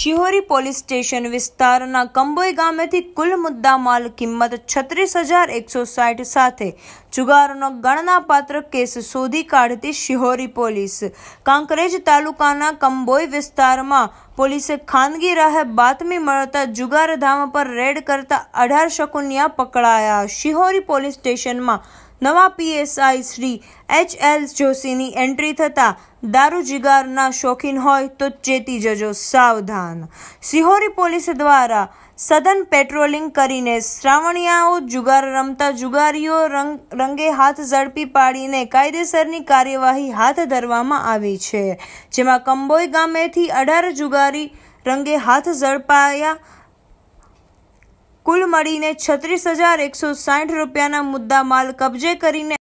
Shihori police station વિસ્તારના કંબોઈ ગામેથી કુલ મુદ્દા માલ કિંમત છત્રીસ હજાર એકસો સાઠ સાથે જુગારનો ગણનાપાત્ર કેસ શોધી કાઢતી શિહોરી પોલીસ કાંકરેજ તાલુકાના કંબોઈ વિસ્તારમાં પોલીસે ખાનગી રાહે બાતમી મળતા જુગારધામ પર રેડ કરતા અઢાર શકુનિયા પકડાયા શિહોરી પોલીસ સ્ટેશનમાં નવા પીએસઆઈ શ્રી એચ એલ જોશીની એન્ટ્રી થતાં દારૂ જિગારના શોખીન હોય તો ચેતી જજો સાવધાન શિહોરી પોલીસ દ્વારા સઘન પેટ્રોલિંગ કરીને શ્રાવણિયાઓ જુગાર રમતા જુગારીઓ રંગ રંગે હાથ ઝડપી પાડીને કાયદેસરની કાર્યવાહી હાથ ધરવામાં આવી છે જેમાં કંબોઈ ગામેથી અઢાર જુગારી રંગે હાથ ઝડપાયા કુલ મળીને છત્રીસ હજાર એકસો સાઠ રૂપિયાના મુદ્દા માલ કબજે કરીને